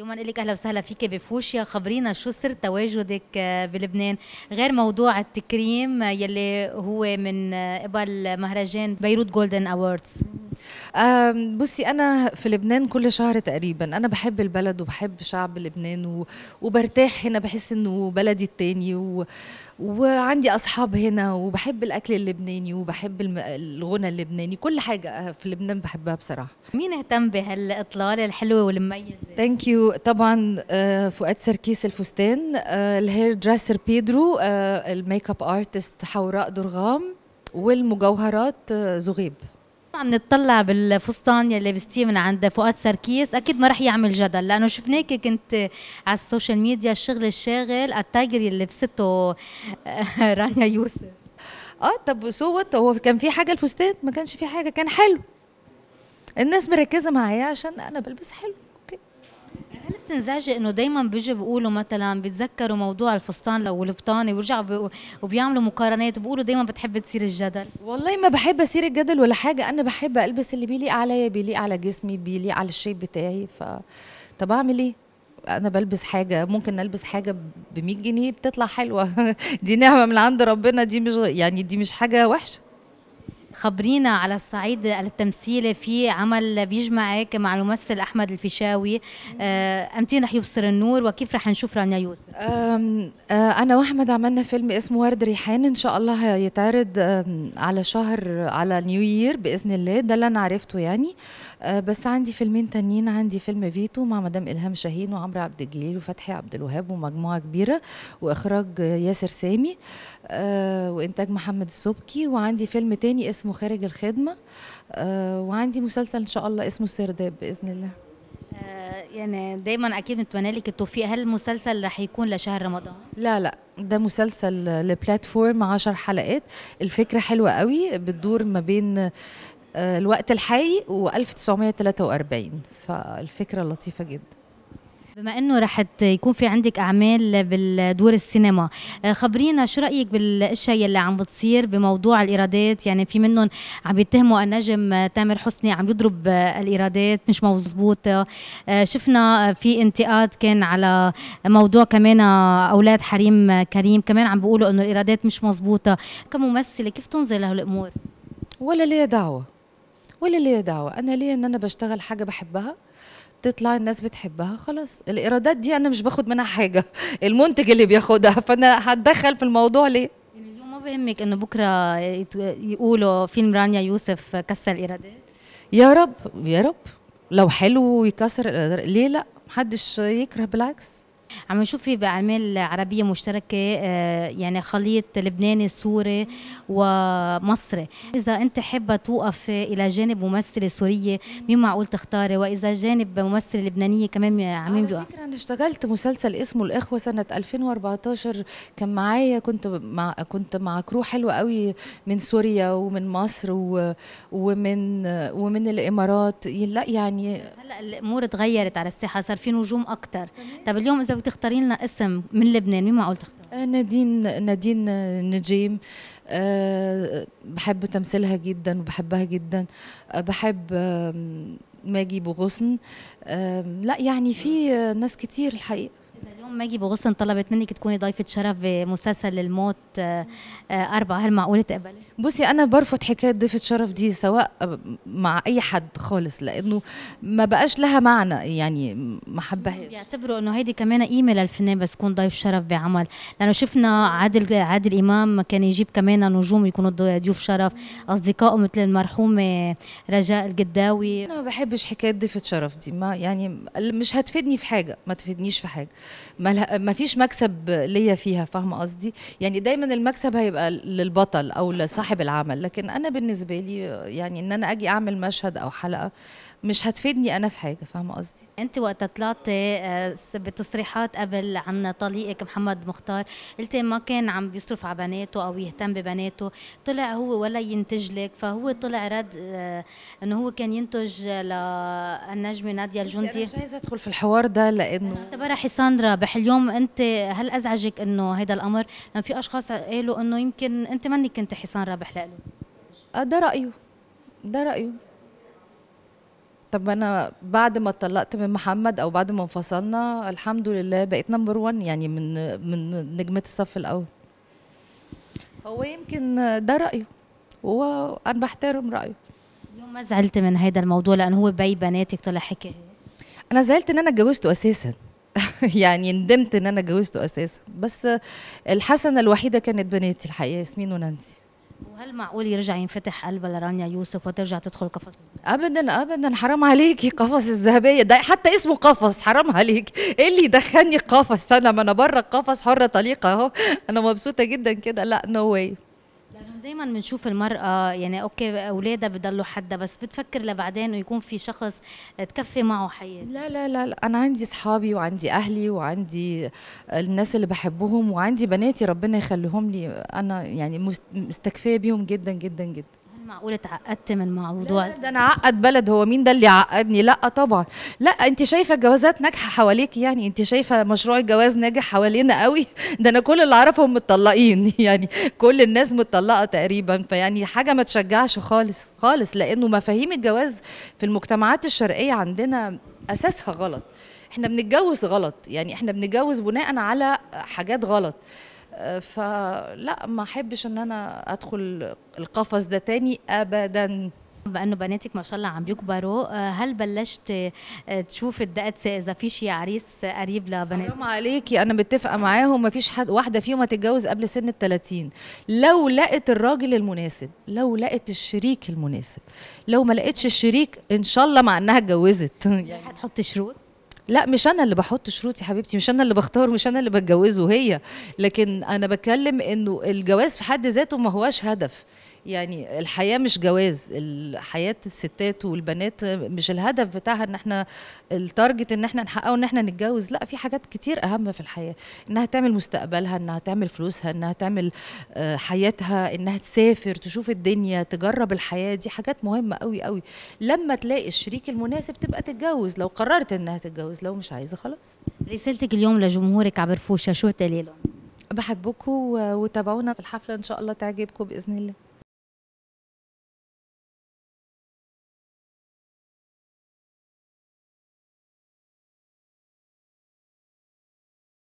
يوما لك اهلا وسهلا فيك بفوشيا خبرينا شو سر تواجدك آه، بلبنان غير موضوع التكريم آه، يلي هو من آه، قبل مهرجان بيروت جولدن اووردز بصي انا في لبنان كل شهر تقريبا انا بحب البلد وبحب شعب لبنان و... وبرتاح هنا بحس انه بلدي التاني و... وعندي اصحاب هنا وبحب الاكل اللبناني وبحب الم... الغنى اللبناني كل حاجه في لبنان بحبها بصراحه مين اهتم بهالاطلاله الحلوه والمميزه ثانك يو طبعا آه، فؤاد سركيس الفستان آه، الهير دريسر بيدرو الميك اب ارتست حوراء درغام والمجوهرات آه، زغيب عم نتطلع بالفستان يلي لابستيه من عند فؤاد سركيس اكيد ما رح يعمل جدل لانه شفناك كنت على السوشيال ميديا الشغل الشاغل التايجر اللي لبسته آه، رانيا يوسف اه طب سو هو كان في حاجه الفستان ما كانش في حاجه كان حلو الناس مركزه معايا عشان انا بلبس حلو بتنزعجي انه دائما بيجي بيقولوا مثلا بيتذكروا موضوع الفستان لو والبطانه ويرجعوا وبيعملوا مقارنات بيقولوا دائما بتحب تصير الجدل والله ما بحب اصير الجدل ولا حاجه انا بحب البس اللي بيليق عليا بيليق على جسمي بيليق على الشيب بتاعي ف طب اعمل ايه انا بلبس حاجه ممكن البس حاجه ب 100 جنيه بتطلع حلوه دي نعمه من عند ربنا دي مش يعني دي مش حاجه وحشه خبرينا على الصعيد التمثيلي في عمل بيجمعك مع الممثل احمد الفيشاوي آه، امتين رح يبصر النور وكيف رح نشوف رانيا يوسف آه، انا واحمد عملنا فيلم اسمه ورد ريحان ان شاء الله هيتعرض على شهر على نيو يير باذن الله ده اللي انا عرفته يعني آه، بس عندي فيلمين تانيين عندي فيلم فيتو مع مدام الهام شاهين وعمرو عبد الجليل وفتحي عبد الوهاب ومجموعه كبيره واخراج ياسر سامي وانتاج محمد السبكي وعندي فيلم تاني اسمه اسمه خارج الخدمة آه، وعندي مسلسل إن شاء الله اسمه السرداب بإذن الله آه، يعني دايما اكيد متمنى لك التوفيق هل المسلسل رح يكون لشهر رمضان لا لا ده مسلسل لبلاتفورم 10 حلقات الفكره حلوه قوي بتدور ما بين آه، الوقت الحالي و1943 فالفكره لطيفه جدا بما انه رح يكون في عندك اعمال بالدور السينما آه، خبرينا شو رايك بالاشياء اللي عم بتصير بموضوع الايرادات يعني في منهم عم يتهموا النجم آه، تامر حسني عم يضرب آه، الايرادات مش مزبوطة شفنا في انتقاد كان على موضوع كمان اولاد حريم كريم كمان عم بيقولوا انه الايرادات مش مزبوطة كممثله كيف تنظر لهالامور ولا لي دعوه ولا لي دعوه انا ليه ان انا بشتغل حاجه بحبها بتطلع الناس بتحبها خلاص الايرادات دي انا مش باخد منها حاجه المنتج اللي بياخدها فانا هتدخل في الموضوع ليه يعني اليوم ما بهمك انه بكره يقولوا فيلم رانيا يوسف كسر ايرادات يا رب يا رب لو حلو ويكسر ليه لا محدش يكره بالعكس عم نشوف في باعمال عربيه مشتركه آه، يعني خليط لبناني سوري ومصري اذا انت حابه توقف الى جانب ممثله سوريه مين معقول تختاري واذا جانب ممثله لبنانيه كمان عم على فكره انا اشتغلت مسلسل اسمه الاخوه سنه 2014 كان معايا كنت مع كنت مع كرو حلوه قوي من سوريا ومن مصر ومن ومن الامارات لا يعني هلا الامور تغيرت على الساحه صار في نجوم اكثر طب اليوم اذا لو لنا اسم من لبنان مين معقول تختاري؟ آه، نادين نادين نجيم آه، بحب تمثيلها جدا وبحبها جدا آه، بحب ماجي بوغصن لا يعني في ناس كتير الحقيقه ام ماجي بغصن طلبت منك تكوني ضيفه شرف بمسلسل الموت آه، آه، اربعه هل معقوله تقبلي بصي انا برفض حكايه ضيفه شرف دي سواء مع اي حد خالص لانه ما بقاش لها معنى يعني ما حبهاش بيعتبروا انه هيدي كمان قيمه للفنان بس تكون ضيف شرف بعمل لانه شفنا عادل عادل امام كان يجيب كمان نجوم يكونوا ضيوف شرف اصدقائه مثل المرحومه آه، رجاء القداوي انا ما بحبش حكايه ضيفه شرف دي ما يعني مش هتفيدني في حاجه ما تفيدنيش في حاجه ما فيش مكسب ليا فيها فاهمه قصدي يعني دايما المكسب هيبقى للبطل او لصاحب العمل لكن انا بالنسبه لي يعني ان انا اجي اعمل مشهد او حلقه مش هتفيدني انا في حاجه فاهمه قصدي انت وقت طلعتي آه، بتصريحات قبل عن طليقك محمد مختار قلتي ما كان عم بيصرف على بناته او يهتم ببناته طلع هو ولا ينتج لك فهو طلع رد آه، انه هو كان ينتج للنجمه ناديه الجندي مش عايزه ادخل في الحوار ده لانه اعتبرها حصان رابح اليوم انت هل ازعجك انه هذا الامر لان في اشخاص قالوا انه يمكن انت منك كنت حصان رابح لإله آه، ده رايه ده رايه طب انا بعد ما اتطلقت من محمد او بعد ما انفصلنا الحمد لله بقيت نمبر 1 يعني من من نجمه الصف الاول هو يمكن ده رايه وانا بحترم رايه يوم ما زعلت من هذا الموضوع لان هو باي بناتك طلع حكي انا زعلت ان انا اتجوزته اساسا يعني ندمت ان انا اتجوزته اساسا بس الحسنه الوحيده كانت بناتي الحقيقه ياسمين ونانسي وهل معقول يرجع ينفتح قلبها لرانيا يوسف وترجع تدخل قفص ابدا ابدا حرام عليكي قفص الذهبيه ده حتى اسمه قفص حرام عليك ايه اللي يدخلني قفص انا ما انا بره القفص حره طليقه اهو انا مبسوطه جدا كده لا نو no way دايما بنشوف المرأة يعني اوكي اولادها بضلوا حدها بس بتفكر لبعدين ويكون يكون في شخص تكفي معه حياة لا لا لا, لا. انا عندي اصحابي وعندي اهلي وعندي الناس اللي بحبهم وعندي بناتي ربنا يخليهم لي انا يعني مستكفية بيهم جدا جدا جدا معقول اتعقدت من موضوع لا ده انا عقد بلد هو مين ده اللي عقدني لا طبعا لا انت شايفه الجوازات ناجحه حواليك يعني انت شايفه مشروع الجواز ناجح حوالينا قوي ده انا كل اللي اعرفهم متطلقين يعني كل الناس متطلقه تقريبا فيعني حاجه ما تشجعش خالص خالص لانه مفاهيم الجواز في المجتمعات الشرقيه عندنا اساسها غلط احنا بنتجوز غلط يعني احنا بنتجوز بناء على حاجات غلط فلا ما احبش ان انا ادخل القفص ده تاني ابدا بانه بناتك ما شاء الله عم يكبروا آه، هل بلشت آه، تشوف الدقت اذا في شي عريس قريب لبناتك حرام عليكي انا متفقه معاهم ما فيش حد واحده فيهم هتتجوز قبل سن ال 30 لو لقت الراجل المناسب لو لقت الشريك المناسب لو ما لقتش الشريك ان شاء الله مع انها اتجوزت يعني هتحط شروط لا مش انا اللي بحط شروط يا حبيبتي مش انا اللي بختار مش انا اللي بتجوزه هي لكن انا بتكلم انه الجواز في حد ذاته ما هوش هدف يعني الحياه مش جواز حياه الستات والبنات مش الهدف بتاعها ان احنا التارجت ان احنا نحققه ان احنا نتجوز لا في حاجات كتير اهم في الحياه انها تعمل مستقبلها انها تعمل فلوسها انها تعمل آه، حياتها انها تسافر تشوف الدنيا تجرب الحياه دي حاجات مهمه قوي قوي لما تلاقي الشريك المناسب تبقى تتجوز لو قررت انها تتجوز لو مش عايزه خلاص رسالتك اليوم لجمهورك عبر فوشة شو تقولي لهم بحبكم وتابعونا في الحفله ان شاء الله تعجبكم باذن الله